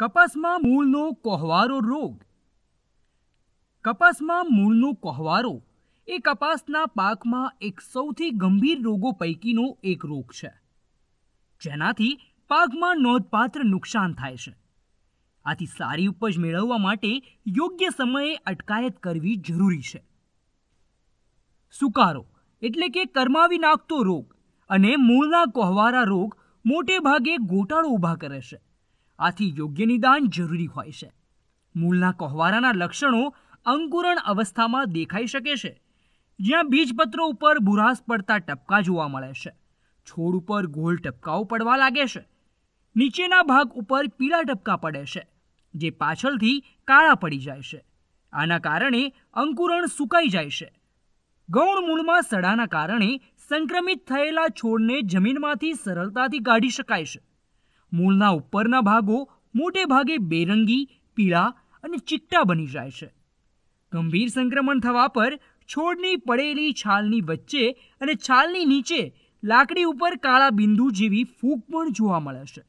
કપાસમાં મૂળનો કોહવારો રોગ કપાસમાં મૂળનો કોહવારો એ કપાસના પાકમાં એક સૌથી ગંભીર રોગો પૈકીનો એક રોગ છે જેનાથી પાકમાં નોંધપાત્ર નુકસાન થાય છે આથી સારી ઉપજ મેળવવા માટે યોગ્ય સમયે અટકાયત કરવી જરૂરી છે સુકારો એટલે કે કરમાવી નાખતો રોગ અને મૂળના કોહવારા રોગ મોટે ભાગે ગોટાળો ઊભા કરે છે આથી યોગ્ય નિદાન જરૂરી હોય છે મૂળના કોહવારાના લક્ષણો અંકુરણ અવસ્થામાં દેખાઈ શકે છે જ્યાં બીજપત્રો ઉપર ભૂરાશ પડતા ટપકા જોવા મળે છે છોડ ઉપર ગોળ ટપકાઓ પડવા લાગે છે નીચેના ભાગ ઉપર પીળા ટપકા પડે છે જે પાછળથી કાળા પડી જાય છે આના કારણે અંકુરણ સુકાઈ જાય છે ગૌણ મૂળમાં સડાના કારણે સંક્રમિત થયેલા છોડને જમીનમાંથી સરળતાથી કાઢી શકાય છે મૂળના ઉપરના ભાગો મોટે ભાગે બેરંગી પીળા અને ચિકટા બની જાય છે ગંભીર સંક્રમણ થવા પર છોડની પડેલી છાલની વચ્ચે અને છાલની નીચે લાકડી ઉપર કાળા બિંદુ જેવી ફૂગ પણ જોવા મળે છે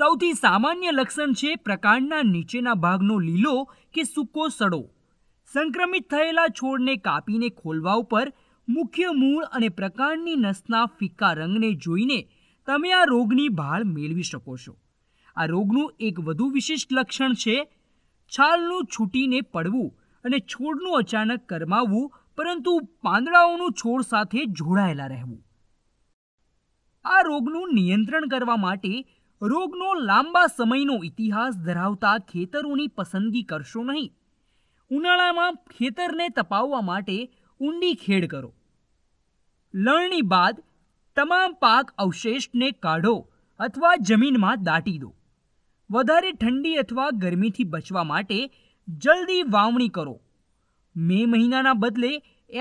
સૌથી સામાન્ય લક્ષણ છે પ્રકાંડના નીચેના ભાગનો લીલો કે સૂકો સડો સંક્રમિત થયેલા છોડને કાપીને ખોલવા ઉપર મુખ્ય મૂળ અને પ્રકાંડની નસના ફીકા રંગને જોઈને તમે આ રોગની ભાળ મેળવી શકો છો આ રોગનું એક વધુ વિશિષ્ટ લક્ષણ છે છાલનું છૂટીને પડવું અને છોડનું અચાનક કરમાવવું પરંતુ પાંદડાઓનું છોડ સાથે જોડાયેલા રહેવું આ રોગનું નિયંત્રણ કરવા માટે રોગનો લાંબા સમયનો ઇતિહાસ ધરાવતા ખેતરોની પસંદગી કરશો નહીં ઉનાળામાં ખેતરને તપાવવા માટે ઊંડી ખેડ કરો લણણી બાદ તમામ પાક અવશેષને કાઢો અથવા જમીનમાં દાટી દો વધારે ઠંડી અથવા ગરમીથી બચવા માટે જલ્દી વાવણી કરો મે મહિનાના બદલે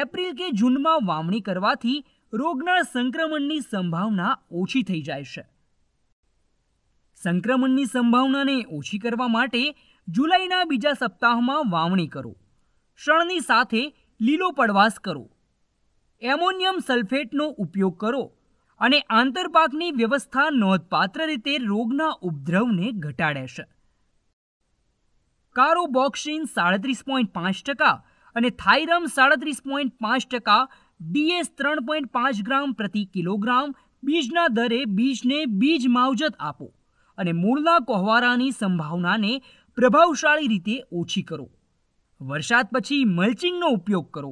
એપ્રિલ કે જૂનમાં વાવણી કરવાથી રોગના સંક્રમણની સંભાવના ઓછી થઈ જાય છે સંક્રમણની સંભાવનાને ઓછી કરવા માટે જુલાઈના બીજા સપ્તાહમાં વાવણી કરો શણની સાથે લીલો પડવાસ કરો એમોનિયમ સલ્ફેટનો ઉપયોગ કરો અને આંતરપાકની વ્યવસ્થા નોંધપાત્ર રીતે રોગના ઉપદ્રવને ઘટાડે છે કારોબોક્સિન સાડત્રીસ પોઈન્ટ પાંચ ટકા અને થાઇરમ સાડત્રીસ પોઈન્ટ પાંચ ટકા ડીએસ ત્રણ પોઈન્ટ પાંચ ગ્રામ પ્રતિ કિલોગ્રામ બીજના દરે બીજને બીજ માવજત આપો અને મૂળના કોહવારાની સંભાવનાને પ્રભાવશાળી રીતે ઓછી કરો વરસાદ પછી મલ્ચિંગનો ઉપયોગ કરો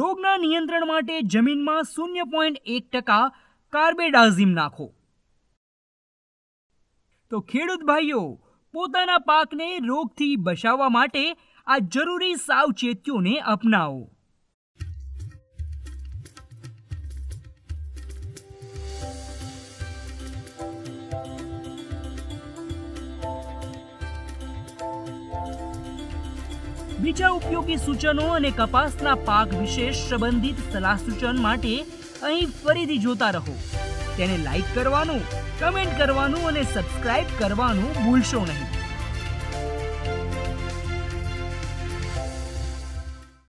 રોગના નિયંત્રણ માટે જમીનમાં શૂન્ય પોઈન્ટ એક ટકા કાર્બેડાઝીમ નાખો તો ખેડૂત ભાઈઓ પોતાના પાકને રોગથી બચાવવા માટે આ જરૂરી સાવચેતીઓને અપનાવો બીજા ઉપયોગી સૂચનો અને કપાસના પાક વિશે સંબંધિત સલાહ સૂચન માટે અહીં ફરીથી જોતા રહો તેને લાઈક કરવાનું કમેન્ટ કરવાનું અને સબસ્ક્રાઇબ કરવાનું ભૂલશો નહીં